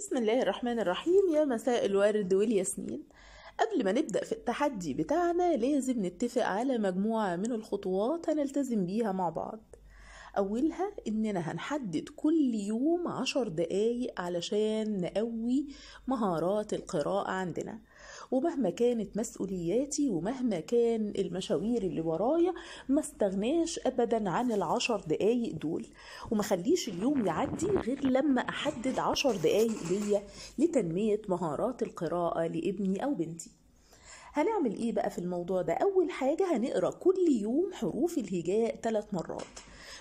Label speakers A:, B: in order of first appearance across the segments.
A: بسم الله الرحمن الرحيم يا مساء الورد والياسمين قبل ما نبدأ في التحدي بتاعنا لازم نتفق على مجموعة من الخطوات هنلتزم بيها مع بعض أولها إننا هنحدد كل يوم عشر دقايق علشان نقوي مهارات القراءة عندنا ومهما كانت مسؤولياتي ومهما كان المشاوير اللي ورايا ما استغناش أبدا عن العشر دقايق دول وما خليش اليوم يعدي غير لما أحدد عشر دقايق ليا لتنمية مهارات القراءة لابني أو بنتي هنعمل ايه بقى في الموضوع ده اول حاجه هنقرا كل يوم حروف الهجاء ثلاث مرات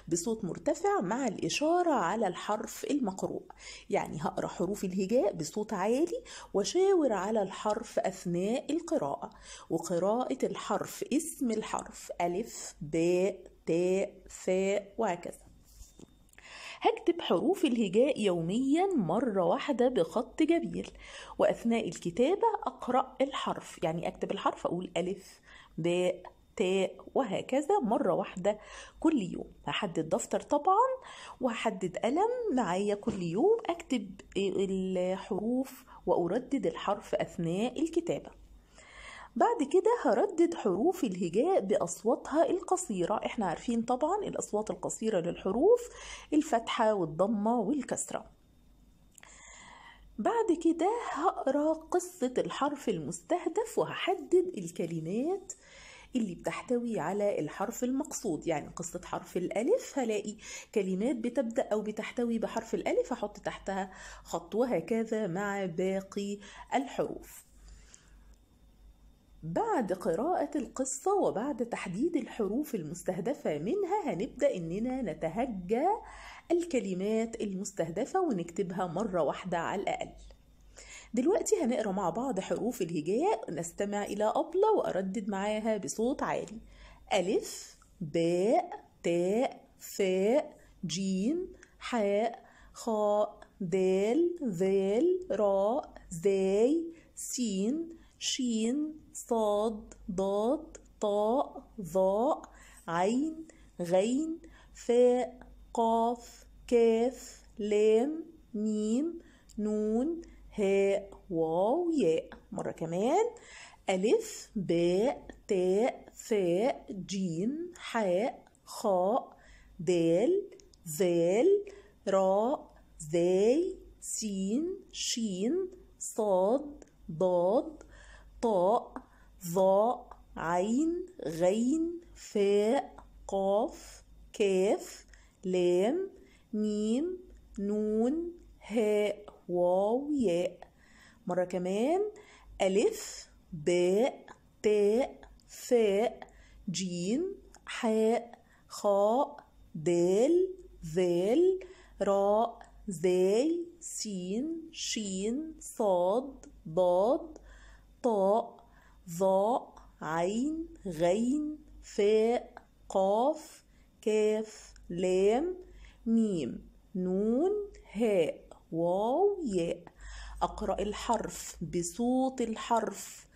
A: بصوت مرتفع مع الإشارة على الحرف المقروء يعني هقرأ حروف الهجاء بصوت عالي وشاور على الحرف أثناء القراءة وقراءة الحرف اسم الحرف ألف باء تاء ثاء وهكذا هكتب حروف الهجاء يوميا مرة واحدة بخط جميل وأثناء الكتابة أقرأ الحرف يعني أكتب الحرف أقول ألف باء تاء وهكذا مرة واحدة كل يوم هحدد دفتر طبعا وهحدد قلم معايا كل يوم أكتب الحروف وأردد الحرف أثناء الكتابة بعد كده هردد حروف الهجاء بأصواتها القصيرة احنا عارفين طبعا الأصوات القصيرة للحروف الفتحة والضمة والكسرة بعد كده هقرا قصة الحرف المستهدف وهحدد الكلمات اللي بتحتوي على الحرف المقصود يعني قصة حرف الألف هلاقي كلمات بتبدأ أو بتحتوي بحرف الألف هحط تحتها خط وهكذا مع باقي الحروف بعد قراءة القصة وبعد تحديد الحروف المستهدفة منها هنبدأ إننا نتهجى الكلمات المستهدفة ونكتبها مرة واحدة على الأقل دلوقتي هنقرا مع بعض حروف الهجاء نستمع إلى أبلة وأردد معاها بصوت عالي ألف باء تاء فاء جيم حاء خاء دال ذال راء زاي سين شين صاد ضاد طاء ظاء عين غين فاء قاف كاف لام ميم نون هاء واو ياء مرة كمان ألف باء تاء ثاء جيم حاء خاء دال ذال راء زاي سين شين صاد ضاد طاء ظاء عين غين فاء قاف كاف لام ميم نون هاء واو ياء مرة كمان ألف باء تاء فاء جيم حاء خاء دال ذال راء زاي سين شين صاد ضاد طاء ظاء عين غين فاء قاف كاف لام ميم نون هاء واو ياء أقرأ الحرف بصوت الحرف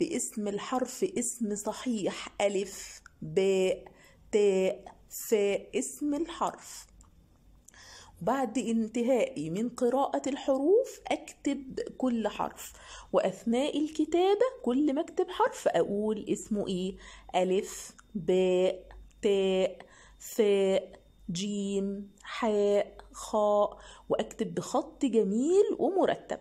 A: باسم الحرف اسم صحيح ألف باء تاء فاء اسم الحرف بعد انتهائي من قراءة الحروف أكتب كل حرف وأثناء الكتابة كل ما أكتب حرف أقول اسمه إيه ألف باء تاء ثاء جيم حاء خاء وأكتب بخط جميل ومرتب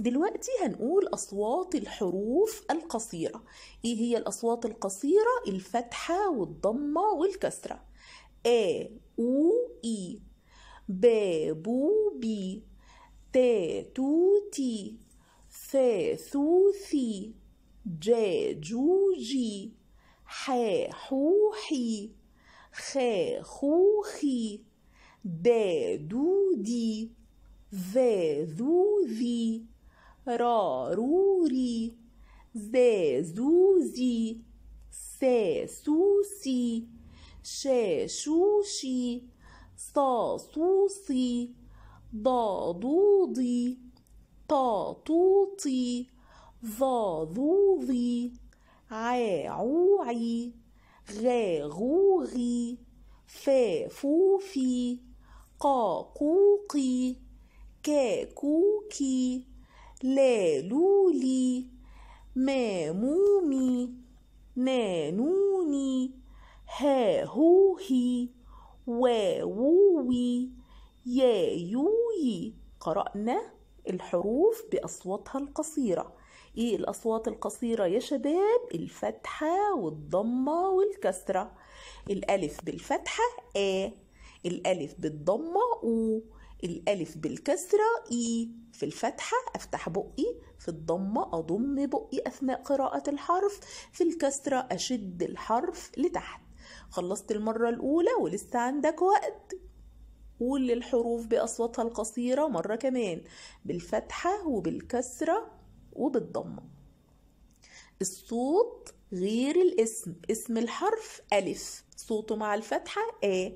A: دلوقتي هنقول أصوات الحروف القصيرة إيه هي الأصوات القصيرة الفتحة والضمة والكسرة آ أو إي بابوبي تاتوتي ثاثوثي جاجوجي تو خاخوخي ث ذاذوذي راروري زازوزي ساسوسي شاشوشي صاصوصي ضاضوضي طاطوطي ظاظوظي عاعوعي غاغوغي فافوفي قاقوقي كاكوكي لالولي مامومي نانوني هاهوهي ووي يوي قرأنا الحروف بأصواتها القصيرة ايه الأصوات القصيرة يا شباب الفتحة والضمة والكسرة الألف بالفتحة آ الألف بالضمة أو الألف بالكسرة إي في الفتحة أفتح بقي في الضمة أضم بقي أثناء قراءة الحرف في الكسرة أشد الحرف لتحت خلصت المرة الأولى ولسه عندك وقت قول للحروف بأصواتها القصيرة مرة كمان بالفتحة وبالكسرة وبالضمة الصوت غير الاسم اسم الحرف ألف صوته مع الفتحة آ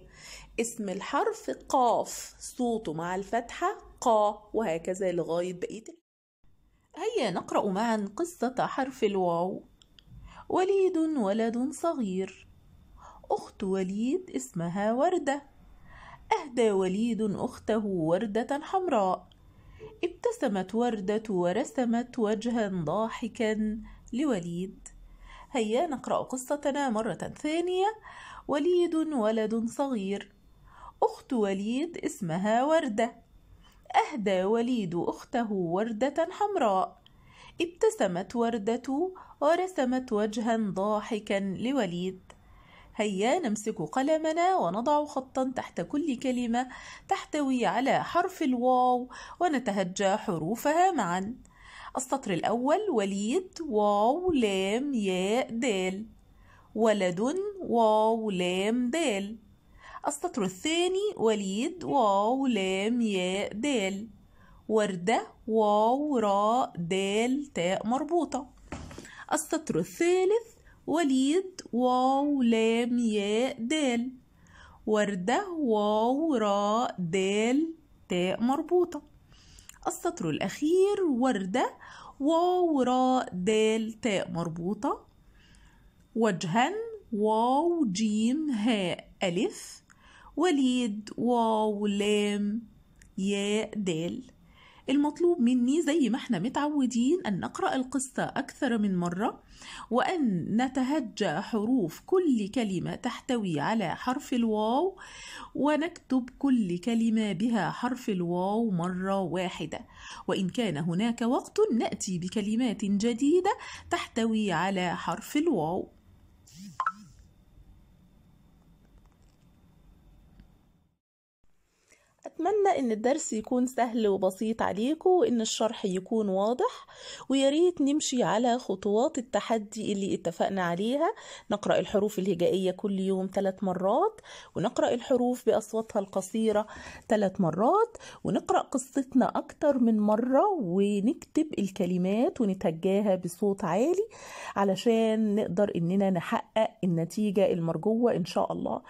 A: اسم الحرف قاف صوته مع الفتحة قا وهكذا لغاية بقية هيا نقرأ معا قصة حرف الواو وليد ولد صغير أخت وليد اسمها وردة أهدى وليد أخته وردة حمراء ابتسمت وردة ورسمت وجها ضاحكا لوليد هيا نقرأ قصتنا مرة ثانية وليد ولد صغير أخت وليد اسمها وردة أهدى وليد أخته وردة حمراء ابتسمت وردة ورسمت وجها ضاحكا لوليد هيا نمسك قلمنا ونضع خطا تحت كل كلمة تحتوي على حرف الواو ونتهجى حروفها معا السطر الأول وليد واو لام ياء دال ولد واو لام دال السطر الثاني وليد واو لام ياء دال وردة واو راء دال تاء مربوطة السطر الثالث وليد واو لام ياء دال وردة واو راء دال تاء مربوطة السطر الأخير وردة واو راء دال تاء مربوطة وجها واو جيم هاء ألف وليد واو لام ياء دال المطلوب مني زي ما احنا متعودين أن نقرأ القصة أكثر من مرة وأن نتهجى حروف كل كلمة تحتوي على حرف الواو ونكتب كل كلمة بها حرف الواو مرة واحدة وإن كان هناك وقت نأتي بكلمات جديدة تحتوي على حرف الواو أتمنى إن الدرس يكون سهل وبسيط عليكم وإن الشرح يكون واضح وياريت نمشي على خطوات التحدي اللي اتفقنا عليها نقرأ الحروف الهجائية كل يوم ثلاث مرات ونقرأ الحروف بأصواتها القصيرة ثلاث مرات ونقرأ قصتنا أكتر من مرة ونكتب الكلمات ونتهجاها بصوت عالي علشان نقدر إننا نحقق النتيجة المرجوة إن شاء الله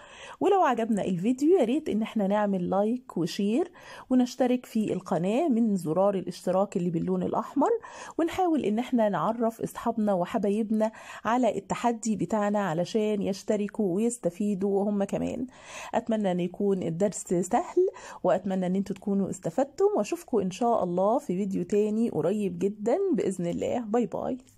A: ولو عجبنا الفيديو ياريت إن احنا نعمل لايك وشير التأشير ونشترك في القناة من زرار الاشتراك اللي باللون الأحمر ونحاول إن احنا نعرف أصحابنا وحبايبنا على التحدي بتاعنا علشان يشتركوا ويستفيدوا وهم كمان أتمنى أن يكون الدرس سهل وأتمنى أن انتوا تكونوا استفدتم وأشوفكم إن شاء الله في فيديو تاني قريب جدا بإذن الله باي باي